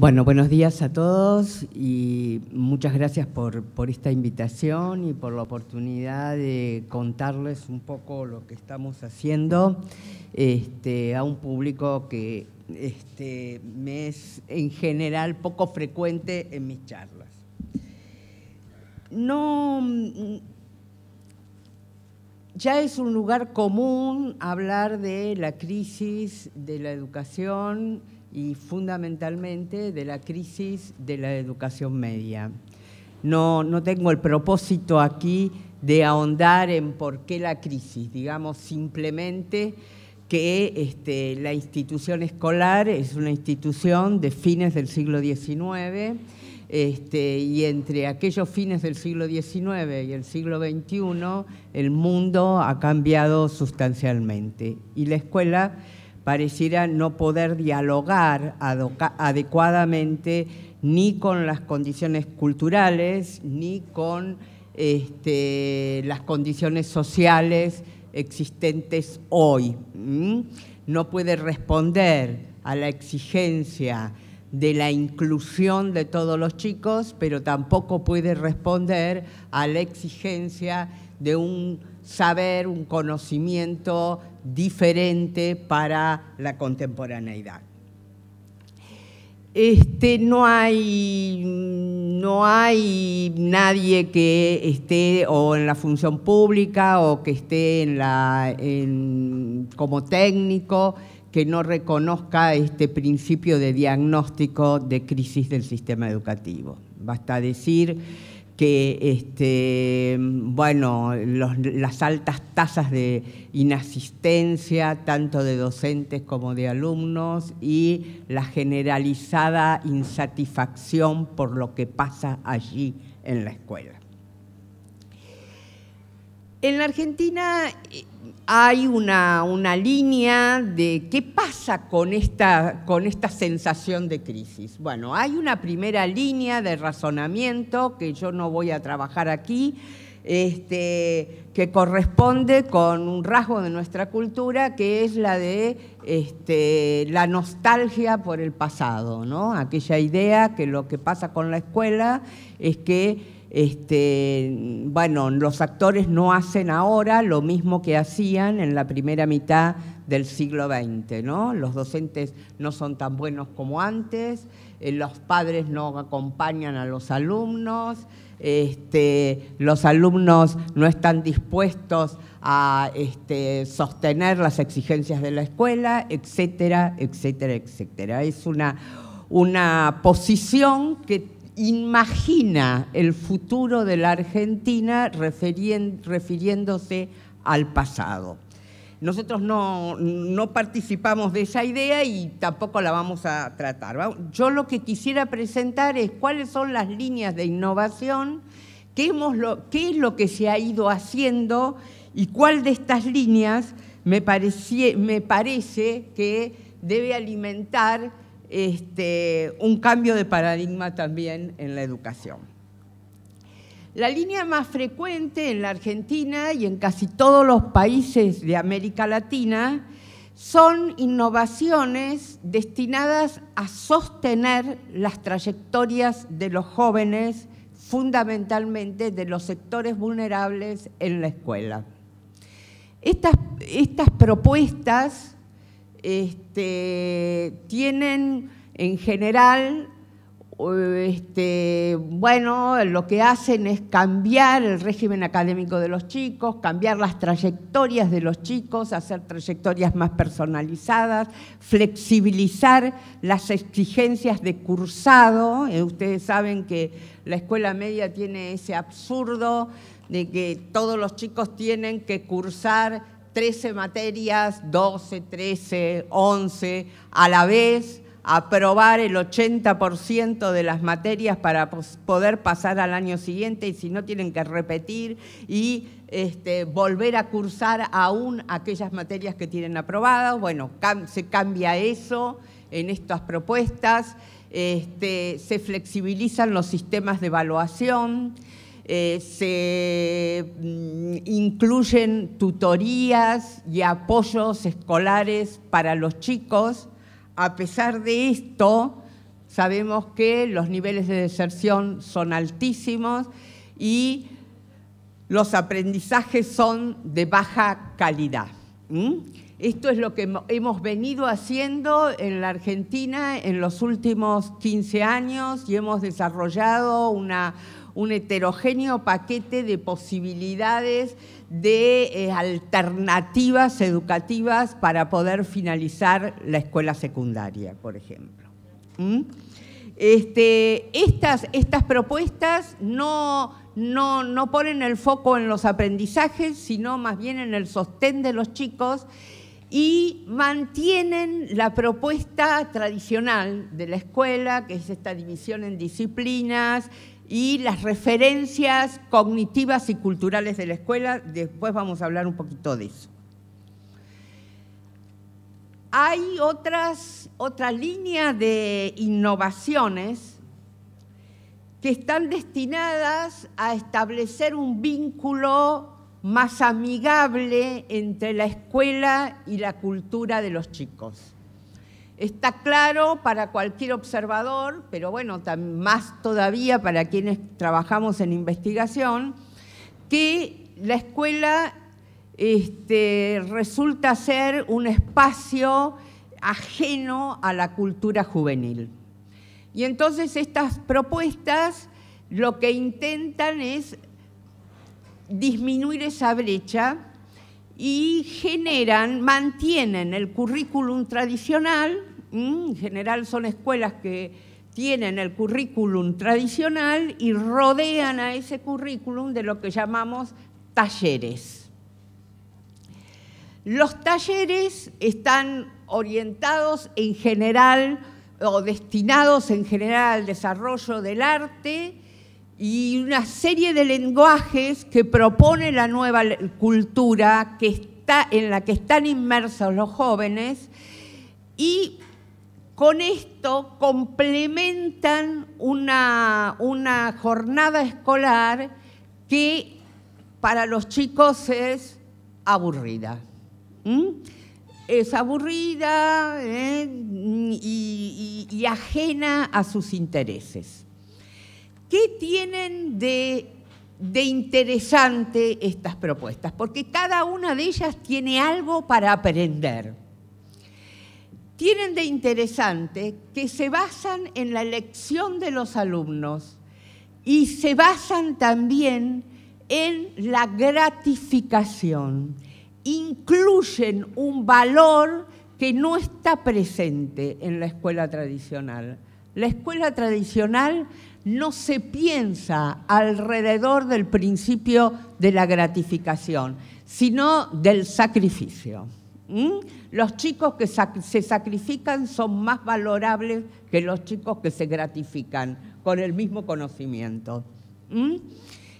Bueno, buenos días a todos y muchas gracias por, esta invitación y por la oportunidad de contarles un poco lo que estamos haciendo este, a un público que este, me es en general poco frecuente en mis charlas. No, mm, ya es un lugar común hablar de la crisis de la educación y fundamentalmente de la crisis de la educación media. No, no tengo el propósito aquí de ahondar en por qué la crisis, digamos simplemente que este, la institución escolar es una institución de fines del siglo XIX este, y entre aquellos fines del siglo XIX y el siglo XXI el mundo ha cambiado sustancialmente y la escuela pareciera no poder dialogar adecuadamente ni con las condiciones culturales, ni con este, las condiciones sociales existentes hoy. No puede responder a la exigencia de la inclusión de todos los chicos, pero tampoco puede responder a la exigencia de un saber, un conocimiento diferente para la contemporaneidad. Este, no, hay, nadie que esté o en la función pública o que esté en la, como técnico que no reconozca este principio de diagnóstico de crisis del sistema educativo. Basta decir que este, bueno, las altas tasas de inasistencia, tanto de docentes como de alumnos, y la generalizada insatisfacción por lo que pasa allí en la escuela. En la Argentina hay una, una, línea de qué pasa con esta, con esta sensación de crisis. Bueno, hay una primera línea de razonamiento que yo no voy a trabajar aquí, este, que corresponde con un rasgo de nuestra cultura que es la de este, la nostalgia por el pasado, ¿no? Aquella idea que lo que pasa con la escuela es que este, bueno, los actores no hacen ahora lo mismo que hacían en la primera mitad del siglo XX, ¿no? Los docentes no son tan buenos como antes, eh, los padres no acompañan a los alumnos, este, los alumnos no están dispuestos a este, sostener las exigencias de la escuela, etcétera, etcétera, etcétera. Es una, una posición que imagina el futuro de la Argentina refiriéndose al pasado. Nosotros no, participamos de esa idea y tampoco la vamos a tratar. Yo lo que quisiera presentar es cuáles son las líneas de innovación, qué, es lo que se ha ido haciendo y cuál de estas líneas me parece que debe alimentar este, un cambio de paradigma también en la educación. La línea más frecuente en la Argentina y en casi todos los países de América Latina son innovaciones destinadas a sostener las trayectorias de los jóvenes, fundamentalmente de los sectores vulnerables en la escuela. Estas, estas propuestas este, tienen en general, este, bueno, lo que hacen es cambiar el régimen académico de los chicos, cambiar las trayectorias de los chicos, hacer trayectorias más personalizadas, flexibilizar las exigencias de cursado. Eh, ustedes saben que la escuela media tiene ese absurdo de que todos los chicos tienen que cursar 13 materias, 12, 13, 11, a la vez, aprobar el 80% de las materias para poder pasar al año siguiente y si no tienen que repetir y este, volver a cursar aún aquellas materias que tienen aprobadas. Bueno, se cambia eso en estas propuestas, este, se flexibilizan los sistemas de evaluación. Eh, se mm, incluyen tutorías y apoyos escolares para los chicos. A pesar de esto, sabemos que los niveles de deserción son altísimos y los aprendizajes son de baja calidad. Esto es lo que hemos venido haciendo en la Argentina en los últimos 15 años y hemos desarrollado un heterogéneo paquete de posibilidades de eh, alternativas educativas para poder finalizar la escuela secundaria, por ejemplo. ¿Mm? Este, estas, propuestas no, no ponen el foco en los aprendizajes, sino más bien en el sostén de los chicos y mantienen la propuesta tradicional de la escuela, que es esta división en disciplinas y las referencias cognitivas y culturales de la escuela. Después vamos a hablar un poquito de eso. Hay otras, otra línea de innovaciones que están destinadas a establecer un vínculo más amigable entre la escuela y la cultura de los chicos. Está claro para cualquier observador, pero bueno, más todavía para quienes trabajamos en investigación, que la escuela este, resulta ser un espacio ajeno a la cultura juvenil. Y entonces estas propuestas lo que intentan es disminuir esa brecha y generan, mantienen el currículum tradicional, en general son escuelas que tienen el currículum tradicional y rodean a ese currículum de lo que llamamos talleres. Los talleres están orientados en general o destinados en general al desarrollo del arte, y una serie de lenguajes que propone la nueva cultura que en la que están inmersos los jóvenes y con esto complementan una, jornada escolar que para los chicos es aburrida. Es aburrida ¿eh? y ajena a sus intereses. ¿Qué tienen de, interesante estas propuestas? Porque cada una de ellas tiene algo para aprender. Tienen de interesante que se basan en la elección de los alumnos y se basan también en la gratificación. Incluyen un valor que no está presente en la escuela tradicional. La escuela tradicional no se piensa alrededor del principio de la gratificación, sino del sacrificio. Los chicos que se sacrifican son más valorables que los chicos que se gratifican con el mismo conocimiento.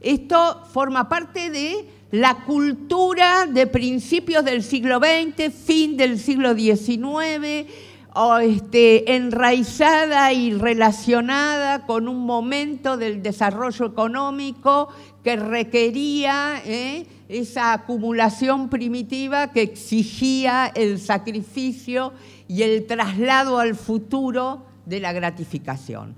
Esto forma parte de la cultura de principios del siglo XX, fin del siglo XIX este, enraizada y relacionada con un momento del desarrollo económico que requería ¿eh? esa acumulación primitiva que exigía el sacrificio y el traslado al futuro de la gratificación.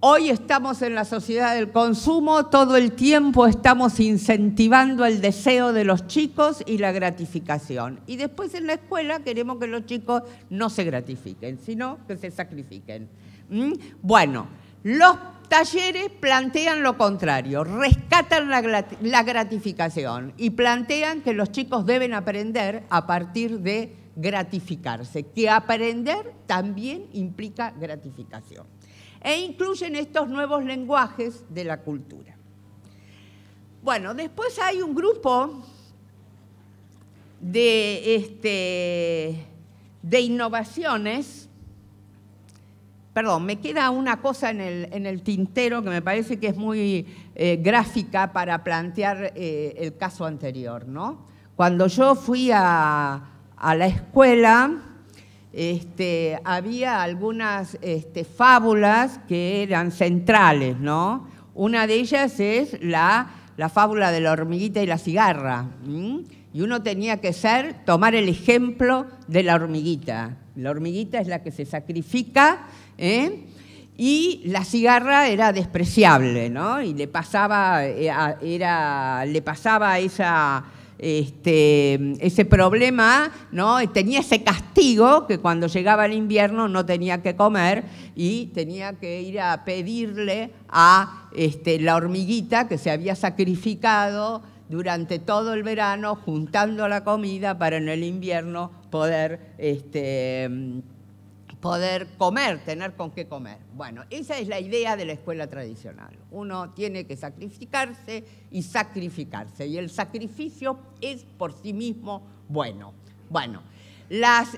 Hoy estamos en la sociedad del consumo, todo el tiempo estamos incentivando el deseo de los chicos y la gratificación. Y después en la escuela queremos que los chicos no se gratifiquen, sino que se sacrifiquen. ¿Mm? Bueno, los talleres plantean lo contrario, rescatan la gratificación y plantean que los chicos deben aprender a partir de gratificarse, que aprender también implica gratificación e incluyen estos nuevos lenguajes de la cultura. Bueno, después hay un grupo de, este, de innovaciones. Perdón, me queda una cosa en el, tintero que me parece que es muy eh, gráfica para plantear eh, el caso anterior. ¿no? Cuando yo fui a la escuela, este, había algunas este, fábulas que eran centrales, ¿no? Una de ellas es la, fábula de la hormiguita y la cigarra. Y uno tenía que ser, tomar el ejemplo de la hormiguita. La hormiguita es la que se sacrifica, ¿eh? Y la cigarra era despreciable, ¿no? Y le pasaba, eh, era, le pasaba esa, este, ese problema, ¿no? tenía ese castigo que cuando llegaba el invierno no tenía que comer y tenía que ir a pedirle a este, la hormiguita que se había sacrificado durante todo el verano juntando la comida para en el invierno poder este, poder comer, tener con qué comer. Bueno, esa es la idea de la escuela tradicional. Uno tiene que sacrificarse y sacrificarse, y el sacrificio es por sí mismo bueno. Bueno,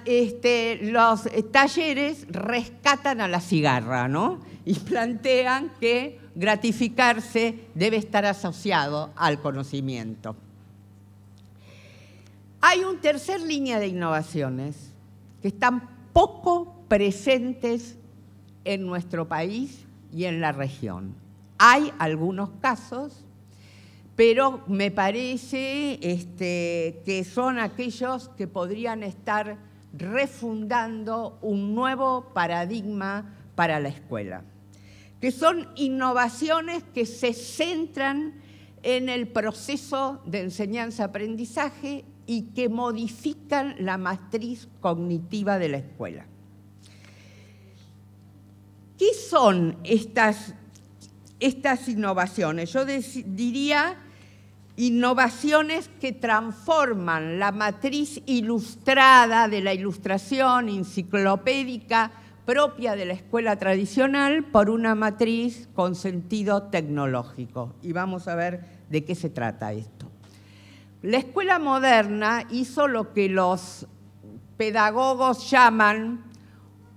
este, los talleres rescatan a la cigarra, ¿no? Y plantean que gratificarse debe estar asociado al conocimiento. Hay un tercer línea de innovaciones que están poco presentes en nuestro país y en la región. Hay algunos casos, pero me parece este, que son aquellos que podrían estar refundando un nuevo paradigma para la escuela, que son innovaciones que se centran en el proceso de enseñanza-aprendizaje y que modifican la matriz cognitiva de la escuela. ¿Qué son estas, estas innovaciones? Yo diría innovaciones que transforman la matriz ilustrada de la ilustración enciclopédica propia de la escuela tradicional por una matriz con sentido tecnológico. Y vamos a ver de qué se trata esto. La escuela moderna hizo lo que los pedagogos llaman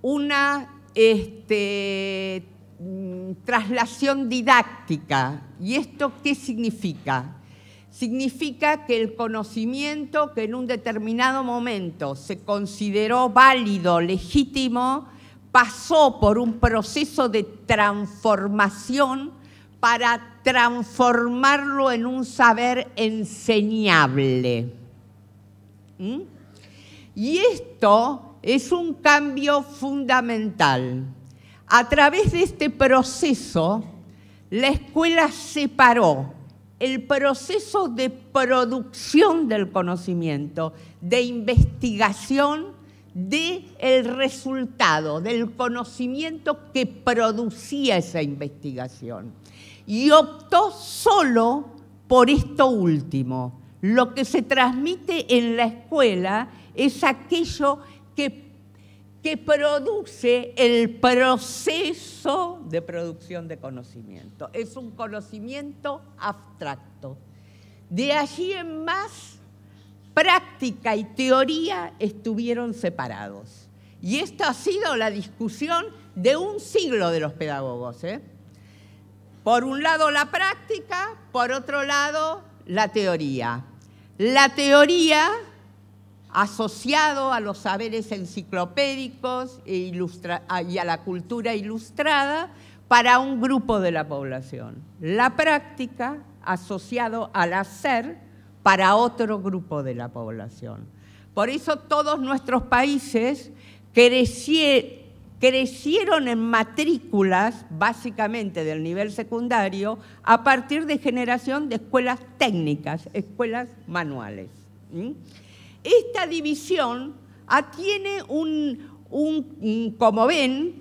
una este, mm, traslación didáctica. ¿Y esto qué significa? Significa que el conocimiento que en un determinado momento se consideró válido, legítimo, pasó por un proceso de transformación para transformarlo en un saber enseñable. ¿Mm? Y esto es un cambio fundamental. A través de este proceso, la escuela separó el proceso de producción del conocimiento, de investigación, del el resultado, del conocimiento que producía esa investigación. Y optó solo por esto último. Lo que se transmite en la escuela es aquello que, produce el proceso de producción de conocimiento. Es un conocimiento abstracto. De allí en más, práctica y teoría estuvieron separados. Y esto ha sido la discusión de un siglo de los pedagogos. ¿eh? Por un lado la práctica, por otro lado la teoría. La teoría asociado a los saberes enciclopédicos e y a la cultura ilustrada para un grupo de la población. La práctica asociado al hacer para otro grupo de la población. Por eso todos nuestros países crecieron en matrículas, básicamente del nivel secundario, a partir de generación de escuelas técnicas, escuelas manuales. Esta división ah, tiene un, como ven,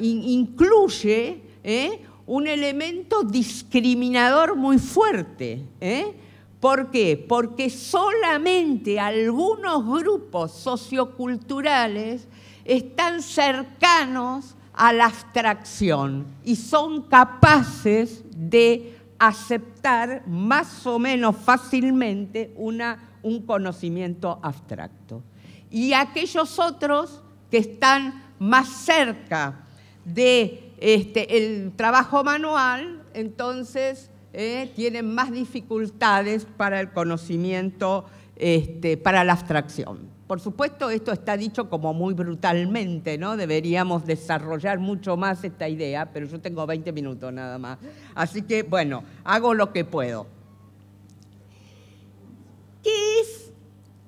incluye eh, un elemento discriminador muy fuerte. Eh. ¿Por qué? Porque solamente algunos grupos socioculturales están cercanos a la abstracción y son capaces de aceptar más o menos fácilmente una un conocimiento abstracto. Y aquellos otros que están más cerca de este, el trabajo manual, entonces eh, tienen más dificultades para el conocimiento, este, para la abstracción. Por supuesto, esto está dicho como muy brutalmente, ¿no? Deberíamos desarrollar mucho más esta idea, pero yo tengo 20 minutos nada más. Así que, bueno, hago lo que puedo.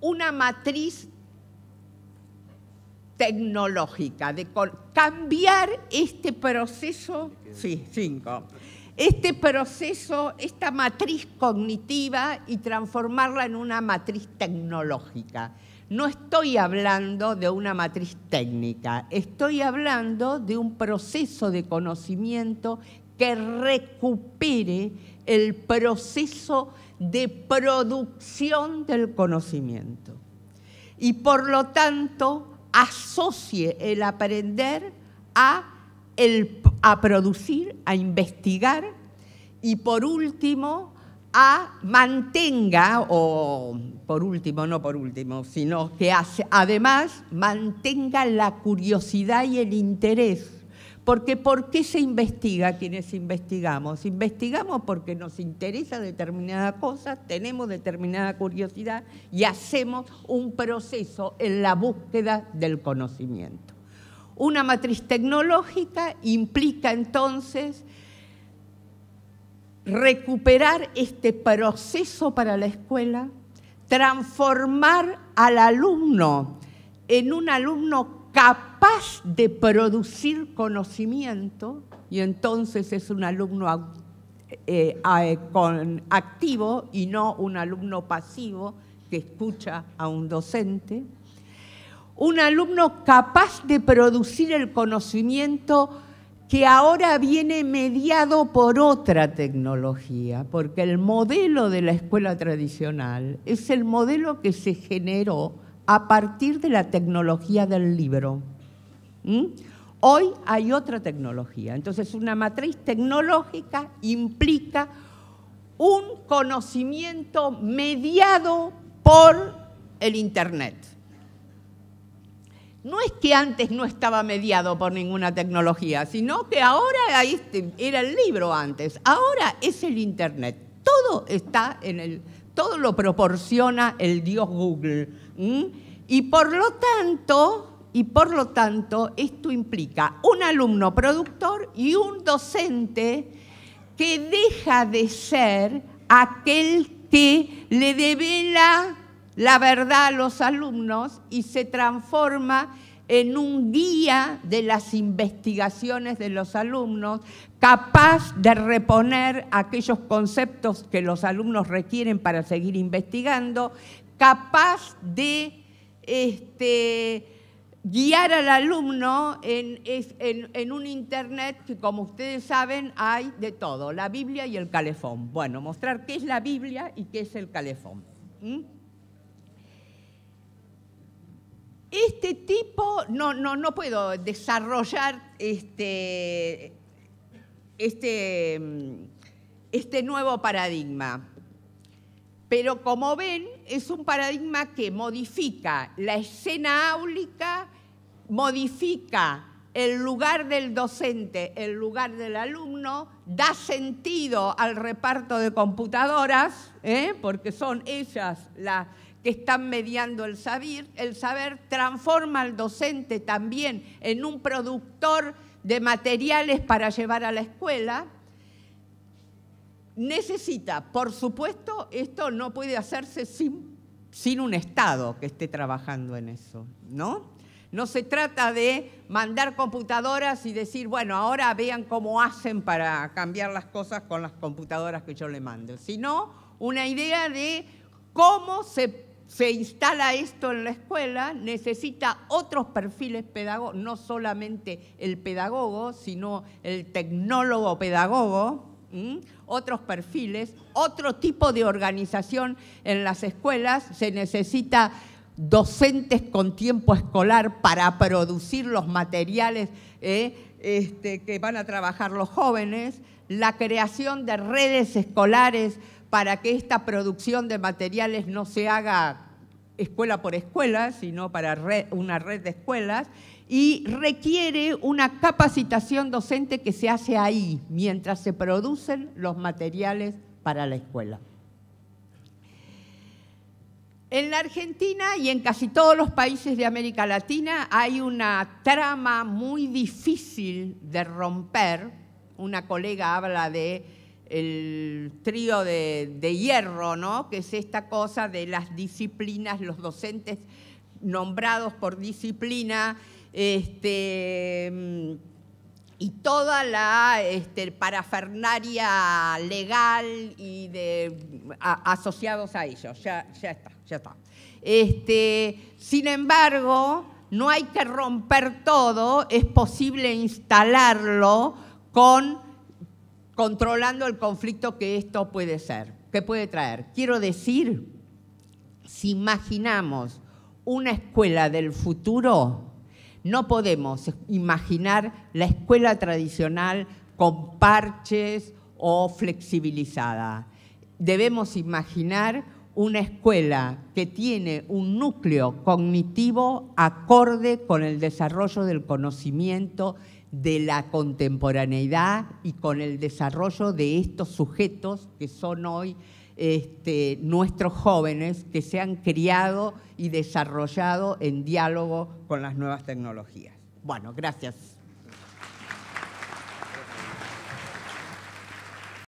una matriz tecnológica, de cambiar este proceso, sí, cinco, este proceso, esta matriz cognitiva y transformarla en una matriz tecnológica. No estoy hablando de una matriz técnica, estoy hablando de un proceso de conocimiento que recupere el proceso de producción del conocimiento. Y por lo tanto, asocie el aprender a, el, a producir, a investigar y por último, a mantenga, o por último, no por último, sino que además mantenga la curiosidad y el interés porque ¿por qué se investiga quienes investigamos? Investigamos porque nos interesa determinada cosa, tenemos determinada curiosidad y hacemos un proceso en la búsqueda del conocimiento. Una matriz tecnológica implica entonces recuperar este proceso para la escuela, transformar al alumno en un alumno capaz capaz de producir conocimiento y entonces es un alumno eh, eh, activo y no un alumno pasivo que escucha a un docente. Un alumno capaz de producir el conocimiento que ahora viene mediado por otra tecnología, porque el modelo de la escuela tradicional es el modelo que se generó a partir de la tecnología del libro. ¿Mm? Hoy hay otra tecnología. Entonces, una matriz tecnológica implica un conocimiento mediado por el Internet. No es que antes no estaba mediado por ninguna tecnología, sino que ahora este, era el libro antes, ahora es el Internet. Todo está en el, todo lo proporciona el dios Google. Y por lo tanto, y por lo tanto esto implica un alumno productor y un docente que deja de ser aquel que le devela la verdad a los alumnos y se transforma en un guía de las investigaciones de los alumnos, capaz de reponer aquellos conceptos que los alumnos requieren para seguir investigando, capaz de este, guiar al alumno en, un Internet que, como ustedes saben, hay de todo, la Biblia y el calefón. Bueno, mostrar qué es la Biblia y qué es el calefón. Este tipo, no, no puedo desarrollar este, este, este nuevo paradigma. Pero como ven, es un paradigma que modifica la escena áulica, modifica el lugar del docente, el lugar del alumno, da sentido al reparto de computadoras, ¿eh? porque son ellas las que están mediando el saber, el saber transforma al docente también en un productor de materiales para llevar a la escuela, Necesita, por supuesto, esto no puede hacerse sin, un Estado que esté trabajando en eso, ¿no? No se trata de mandar computadoras y decir, bueno, ahora vean cómo hacen para cambiar las cosas con las computadoras que yo le mando, sino una idea de cómo se, instala esto en la escuela, necesita otros perfiles pedagógicos, no solamente el pedagogo, sino el tecnólogo pedagogo otros perfiles, otro tipo de organización en las escuelas. Se necesita docentes con tiempo escolar para producir los materiales eh, este, que van a trabajar los jóvenes, la creación de redes escolares para que esta producción de materiales no se haga escuela por escuela, sino para una red de escuelas, y requiere una capacitación docente que se hace ahí, mientras se producen los materiales para la escuela. En la Argentina y en casi todos los países de América Latina hay una trama muy difícil de romper. Una colega habla de el trío de, hierro, ¿no? que es esta cosa de las disciplinas, los docentes nombrados por disciplina, este, mm, y toda la este, parafernaria legal y de asociados a ellos. Ya, está, ya está. Este, sin embargo, no hay que romper todo, es posible instalarlo con controlando el conflicto que esto puede ser, que puede traer. Quiero decir, si imaginamos una escuela del futuro, no podemos imaginar la escuela tradicional con parches o flexibilizada. Debemos imaginar una escuela que tiene un núcleo cognitivo acorde con el desarrollo del conocimiento de la contemporaneidad y con el desarrollo de estos sujetos que son hoy este, nuestros jóvenes que se han criado y desarrollado en diálogo con las nuevas tecnologías. Bueno, gracias.